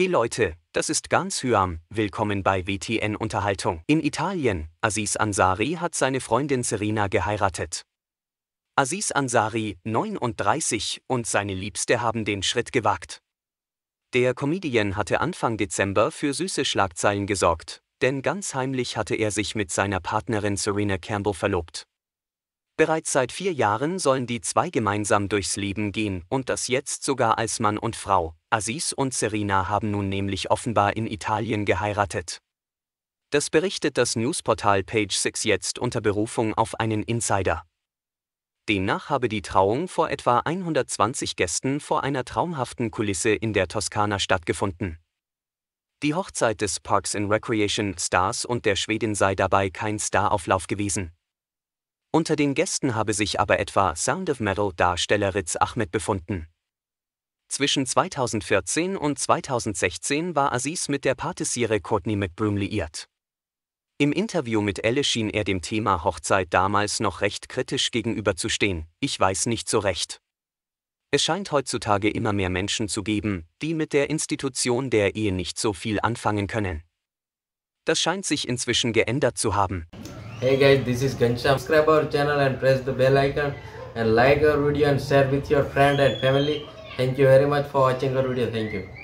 Hey Leute, das ist ganz Hyam, willkommen bei WTN Unterhaltung. In Italien, Aziz Ansari hat seine Freundin Serena geheiratet. Aziz Ansari, 39, und seine Liebste haben den Schritt gewagt. Der Comedian hatte Anfang Dezember für süße Schlagzeilen gesorgt, denn ganz heimlich hatte er sich mit seiner Partnerin Serena Campbell verlobt. Bereits seit vier Jahren sollen die zwei gemeinsam durchs Leben gehen und das jetzt sogar als Mann und Frau, Aziz und Serena haben nun nämlich offenbar in Italien geheiratet. Das berichtet das Newsportal Page 6 jetzt unter Berufung auf einen Insider. Demnach habe die Trauung vor etwa 120 Gästen vor einer traumhaften Kulisse in der Toskana stattgefunden. Die Hochzeit des Parks and Recreation Stars und der Schwedin sei dabei kein Starauflauf gewesen. Unter den Gästen habe sich aber etwa Sound of Metal Darsteller Ritz Ahmed befunden. Zwischen 2014 und 2016 war Aziz mit der Patissiere Courtney McBroom liiert. Im Interview mit Elle schien er dem Thema Hochzeit damals noch recht kritisch gegenüberzustehen, ich weiß nicht so recht. Es scheint heutzutage immer mehr Menschen zu geben, die mit der Institution der Ehe nicht so viel anfangen können. Das scheint sich inzwischen geändert zu haben. Hey guys, this is Ghanshyam. Subscribe our channel and press the bell icon and like our video and share with your friend and family. thank you very much for watching our video thank you